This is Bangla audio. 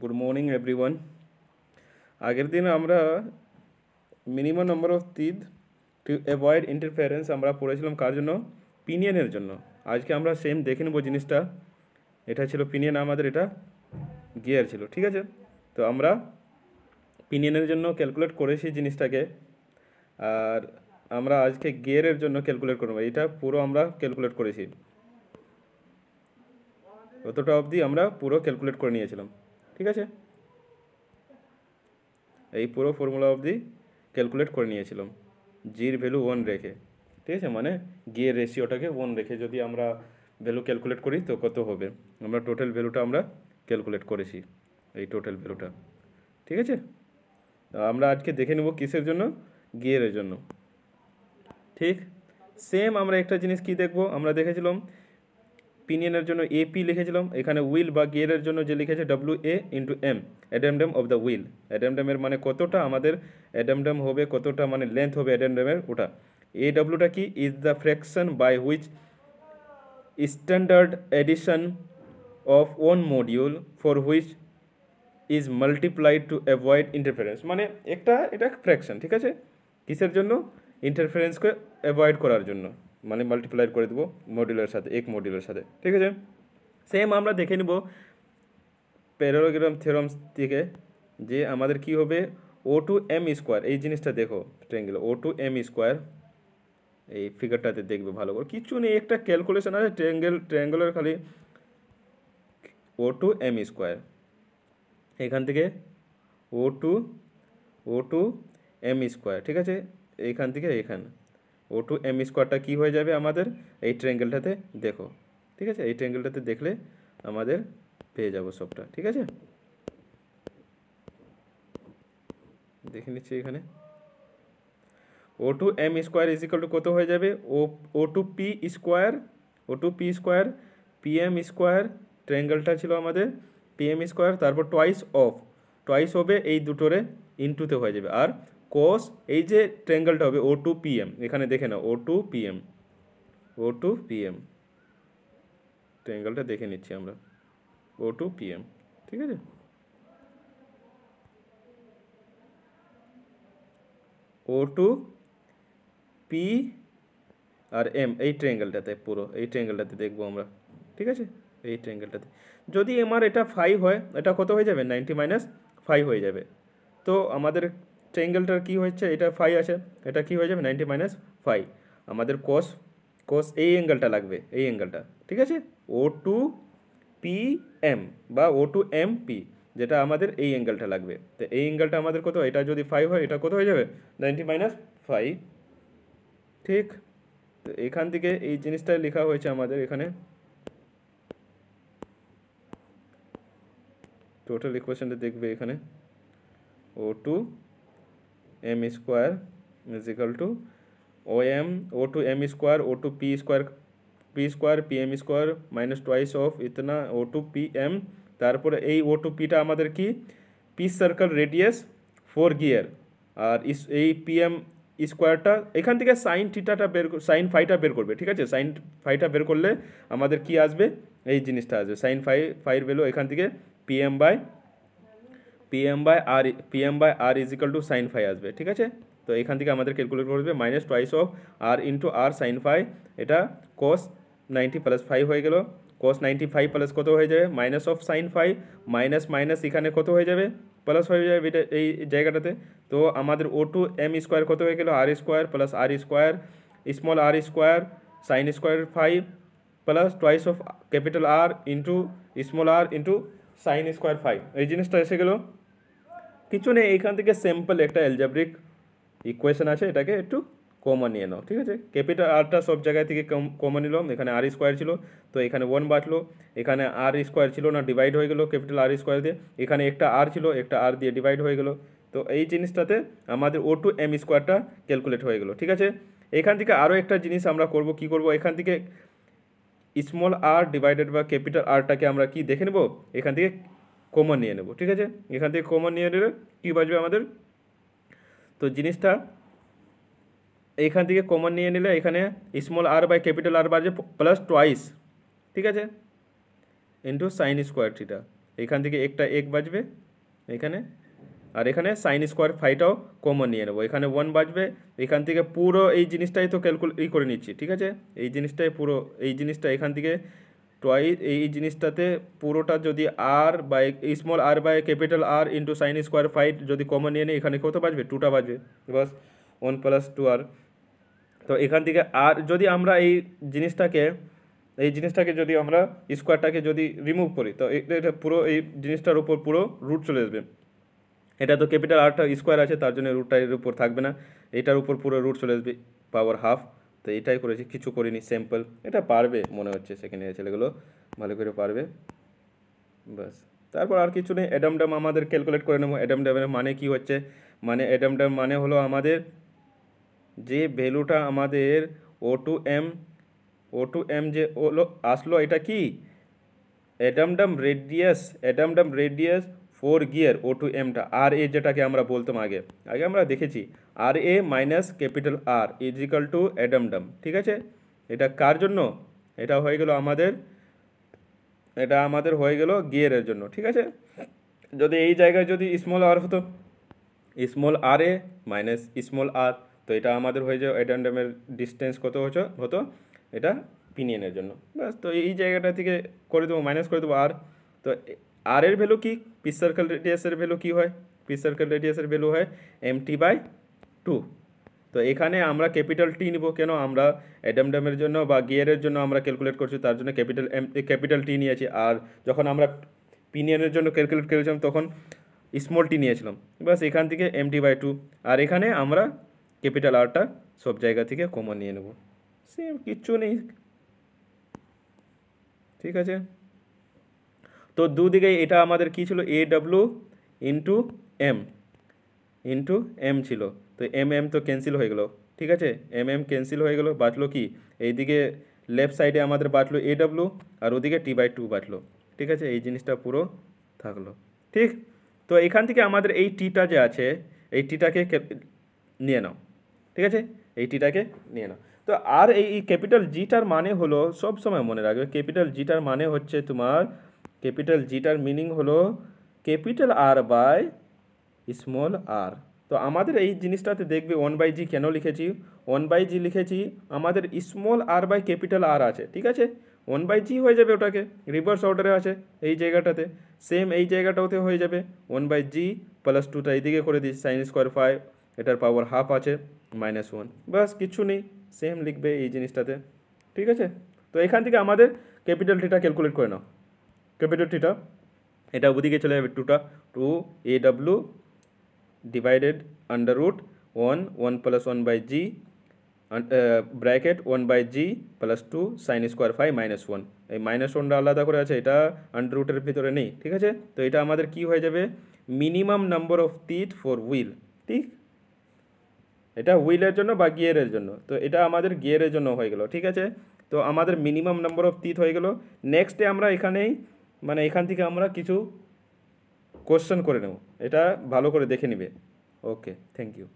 গুড মর্নিং এভরিওয়ান আগের দিন আমরা minimum number of teeth to avoid interference আমরা পড়েছিলাম কার জন্য পিনিয়নের জন্য আজকে আমরা সেম দেখে নেবো জিনিসটা এটা ছিল পিনিয়ন আমাদের এটা গিয়ার ছিল ঠিক আছে তো আমরা পিনিয়নের জন্য ক্যালকুলেট করেছি জিনিসটাকে আর আমরা আজকে গিয়ারের জন্য ক্যালকুলেট করবো এটা পুরো আমরা ক্যালকুলেট করেছি অতটা অবধি আমরা পুরো ক্যালকুলেট করে নিয়েছিলাম ঠিক আছে এই পুরো ফর্মুলা অবধি ক্যালকুলেট করে নিয়েছিলাম জির ভ্যালু ওয়ান রেখে ঠিক আছে মানে গিয়ে রেশিওটাকে ওয়ান রেখে যদি আমরা ভ্যালু ক্যালকুলেট করি তো কত হবে আমরা টোটাল ভ্যালুটা আমরা ক্যালকুলেট করেছি এই টোটাল ভ্যালুটা ঠিক আছে আমরা আজকে দেখে নেব কিসের জন্য গিয়ারের জন্য ঠিক সেম আমরা একটা জিনিস কি দেখব আমরা দেখেছিলাম পিনিয়নের জন্য এ পি লিখেছিলাম এখানে উইল বা গিয়ারের জন্য যে লিখেছে W A into M addendum of the wheel অ্যাডেমডেমের মানে কতটা আমাদের অ্যাডেমডেম হবে কতটা মানে লেন্থ হবে অ্যাডেমডেমের ওটা এ ডব্লিউটা কি is the fraction by which standard addition of one module for which is multiplied to avoid interference মানে একটা এটা ফ্র্যাকশন ঠিক আছে কিসের জন্য ইন্টারফারেন্সকে অ্যাভয়েড করার জন্য মানে মাল্টিপ্লাই করে দেবো মডিউলের সাথে এক মডিউলের সাথে ঠিক আছে সেম আমরা দেখে নিব প্যারোগ্রাম থেরমস থেকে যে আমাদের কি হবে ও টু এম স্কোয়ার এই জিনিসটা দেখো triangle O two M square এই ফিগারটাতে দেখবে ভালো করে কিছু নেই একটা ক্যালকুলেশন আছে ট্রেঙ্গেল ট্রেঙ্গেলের খালি ও টু এম স্কোয়ার এখান থেকে O two O two M square ঠিক আছে এইখান থেকে এখানে ও টু এম স্কোয়ারটা কী হয়ে যাবে আমাদের এই ট্রেঙ্গেলটাতে দেখো ঠিক আছে এই ট্রেঙ্গেলটাতে দেখলে আমাদের পেয়ে যাব সবটা ঠিক আছে দেখে নিচ্ছি এখানে O two M square is equal to কত হয়ে যাবে O O two P square O two P square P M square ট্রেঙ্গেলটা ছিল আমাদের পি এম স্কোয়ার তারপর টোয়াইস অফ টোয়াইস হবে এই দুটোরে ইনটুতে হয়ে যাবে আর কোস এই যে ট্রেঙ্গেলটা হবে ও টু পিএম এখানে দেখে নাও O two PM O two PM ট্রেঙ্গেলটা দেখে নিচ্ছি আমরা ও টু পিএম ঠিক আছে ও টু পি আর এম এই ট্রেঙ্গেলটাতে পুরো এই ট্রেঙ্গেলটাতে দেখবো আমরা ঠিক আছে এই ট্রেঙ্গেলটাতে যদি এমআর এটা ফাইভ হয় এটা কত হয়ে যাবে নাইনটি মাইনাস ফাইভ হয়ে যাবে তো আমাদের ট্রেঙ্গেলটার কী হচ্ছে এটা ফাই আছে এটা কী হয়ে যাবে নাইনটি মাইনাস ফাই আমাদের কস কস এই অ্যাঙ্গেলটা লাগবে এই অ্যাঙ্গেলটা ঠিক আছে ও টু পি এম বা ও টু এম পি যেটা আমাদের এই অ্যাঙ্গেলটা লাগবে তো এই অ্যাঙ্গেলটা আমাদের কত এটা যদি ফাইভ হয় এটা কত হয়ে যাবে নাইনটি মাইনাস ফাইভ ঠিক তো এখান থেকে এই জিনিসটা লেখা হয়েছে আমাদের এখানে টোটাল ইকুয়েশনটা দেখবে এখানে O two M square is equal to O M O two M square O two P square P square P M square minus twice of इतना ओ टू पी एम তারপরে এই ও টু পিটা আমাদের কি P circle radius for gear আর এই পি এম স্কোয়ারটা এখান থেকে সাইন টিটাটা বের সাইন ফাইটা বের করবে ঠিক আছে সাইন ফাইটা বের করলে আমাদের কি আসবে এই জিনিসটা আসবে সাইন ফাই ফাইয়ের ভ্যালু এখান থেকে P M by PM by R PM by R is equal to sine phi আসবে ঠিক আছে তো এখান থেকে আমাদের ক্যালকুলেট করে দেবে minus twice of R into R sine phi এটা কস নাইনটি প্লাস ফাইভ হয়ে গেল কস নাইনটি ফাইভ প্লাস কত হয়ে যাবে minus of sine five minus minus এখানে কত হয়ে যাবে প্লাস হয়ে যাবে এটা এই জায়গাটাতে তো আমাদের ও টু এম স্কোয়ার কত হয়ে গেলো R square plus R square small R square sine square five plus twice of capital R into small R into sine square five এই জিনিসটা এসে গেলো কিছু নেই এইখান থেকে স্যাম্পল একটা এলজাব্রিক ইকুয়েশন আছে এটাকে একটু কমন নিয়ে নাও ঠিক আছে ক্যাপিটাল আরটা সব জায়গায় থেকে কমন নিলাম এখানে আর স্কোয়ার ছিল তো এখানে ওয়ান বাঁচলো এখানে আর স্কোয়ার ছিল না ডিভাইড হয়ে গেলো ক্যাপিটাল আর স্কোয়ার দিয়ে এখানে একটা আর ছিল একটা আর দিয়ে ডিভাইড হয়ে গেলো তো এই জিনিসটাতে আমাদের ও টু এম স্কোয়ারটা ক্যালকুলেট হয়ে গেলো ঠিক আছে এখান থেকে আরও একটা জিনিস আমরা করব কি করব এখান থেকে স্মল আর ডিভাইডেড বা ক্যাপিটাল আরটাকে আমরা কি দেখে নেব এখান থেকে কমন নিয়ে নেব ঠিক আছে এখান থেকে কমন নিয়ে নিলে কী বাজবে আমাদের তো জিনিসটা এখান থেকে কমন নিয়ে নিলে এখানে small R by capital R বাজে প্লাস টোয়াইস ঠিক আছে ইন্টু সাইন স্কোয়ার থ্রিটা এখান থেকে একটা এক বাজবে এখানে আর এখানে সাইন স্কোয়ার ফাইটাও কমন নিয়ে নেবো এখানে ওয়ান বাজবে এখান থেকে পুরো এই জিনিসটাই তো ক্যালকুলেট করে নিচ্ছি ঠিক আছে এই জিনিসটাই পুরো এই জিনিসটা এখান থেকে টোয়াইস এই জিনিসটাতে পুরোটা যদি R by small R by capital R into sine square five যদি কমন নিয়ে নিই এখানে কত বাজবে টুটা বাজবে বস ওয়ান প্লাস টু আর তো এখান থেকে আর যদি আমরা এই জিনিসটাকে এই জিনিসটাকে যদি আমরা স্কোয়ারটাকে যদি রিমুভ করি তো এটা পুরো এই জিনিসটার উপর পুরো রুট চলে আসবে এটা তো ক্যাপিটাল আরটা স্কোয়ার আছে তার জন্য রুটটা এর উপর থাকবে না এটার উপর পুরো রুট চলে আসবে পাওয়ার হাফ তো এটাই করেছি কিছু করিনি স্যাম্পল এটা পারবে মনে হচ্ছে সেকেন্ড ইয়ার ছেলেগুলো ভালো করে পারবে বাস তারপর আর কিছু নেই অ্যাডামডাম আমাদের ক্যালকুলেট করে নেবো অ্যাডামডামের মানে কি হচ্ছে মানে অ্যাডামডাম মানে হলো আমাদের যে ভ্যালুটা আমাদের O two M O two M যে ওলো আসলো এটা কি addendum radius addendum radius for gear O two এমটা আর এ যেটাকে আমরা বলতাম আগে আগে আমরা দেখেছি R A minus capital R is equal to addendum ঠিক আছে এটা কার জন্য এটা হয়ে গেল আমাদের এটা আমাদের হয়ে গেল গিয়ারের জন্য ঠিক আছে যদি এই জায়গায় যদি স্মল আর হতো small R A minus small R তো এটা আমাদের হয়ে যাও অ্যাডামডামের ডিস্টেন্স কত হতো হতো এটা পিনিয়নের জন্য ব্যাস তো এই জায়গাটা থেকে করে দেবো মাইনাস করে দেবো আর তো আর এর ভ্যালু কী পিস সার্কেল রেডিয়াসের ভ্যালু কী হয় পিস সার্কেল রেডিয়াসের ভ্যালু হয় এম টি বাই টু তো এখানে আমরা ক্যাপিটাল টি নিব কেন আমরা অ্যাডামডামের জন্য বা গিয়ারের জন্য আমরা ক্যালকুলেট করছি তার জন্য ক্যাপিটাল এম ক্যাপিটাল টি নিয়েছি আর যখন আমরা পিনিয়নের জন্য ক্যালকুলেট করেছিলাম তখন স্মল টি নিয়েছিলাম বাস এখান থেকে এম টি বাই টু আর এখানে আমরা ক্যাপিটাল আরটা সব জায়গা থেকে কমন নিয়ে নেব সেম কিচ্ছু নেই ঠিক আছে তো দুদিকে এটা আমাদের কি ছিল A W into M into M ছিল তো এম এম তো ক্যান্সেল হয়ে গেল ঠিক আছে এম এম ক্যান্সেল হয়ে গেল বাঁচলো কি এইদিকে লেফট সাইডে আমাদের বাঁচলো এ ডাব্লু আর ওদিকে টি বাই টু বাঁচলো ঠিক আছে এই জিনিসটা পুরো থাকলো ঠিক তো এখান থেকে আমাদের এই টিটা যে আছে এই টিটাকে নিয়ে নাও ঠিক আছে এই টিটাকে নিয়ে নাও তো আর এই ক্যাপিটাল জিটার মানে হলো সব সময় মনে রাখবে ক্যাপিটাল জিটার মানে হচ্ছে তোমার ক্যাপিটাল জিটার মিনিং হলো capital R by small R তো আমাদের এই জিনিসটাতে দেখবে ওয়ান বাই জি কেন লিখেছি ওয়ান বাই জি লিখেছি আমাদের small R by capital R আছে ঠিক আছে ওয়ান বাই জি হয়ে যাবে ওটাকে রিভার্স অর্ডারে আছে এই জায়গাটাতে সেম এই জায়গাটাতে হয়ে যাবে ওয়ান বাই জি প্লাস টুটা এইদিকে করে দিচ্ছি সাইন স্কোয়ার ফাইভ এটার পাওয়ার হাফ আছে মাইনাস ওয়ান বাস কিচ্ছু নেই সেম লিখবে এই জিনিসটাতে ঠিক আছে তো এখান থেকে আমাদের ক্যাপিটাল টিটা ক্যালকুলেট করে নাও ক্যাপিটাল টিটা এটা ওদিকে চলে যাবে টুটা two A W divided under root 1 1 plus 1 by g and, uh, bracket 1 by g plus 2 sin square phi minus 1 এই মাইনাস ওয়ানটা আলাদা করে আছে এটা আন্ডার রুটের ভিতরে নেই ঠিক আছে তো এটা আমাদের কি হয়ে যাবে minimum number of teeth for wheel ঠিক এটা হুইলের জন্য বা গিয়ারের জন্য তো এটা আমাদের গিয়ারের জন্য হয়ে গেল ঠিক আছে তো আমাদের মিনিমাম নাম্বার অফ টিথ হয়ে গেল নেক্সটে আমরা এখানেই মানে এখান থেকে আমরা কিছু কোশ্চেন করে নেব এটা ভালো করে দেখে নিবে ওকে থ্যাংক ইউ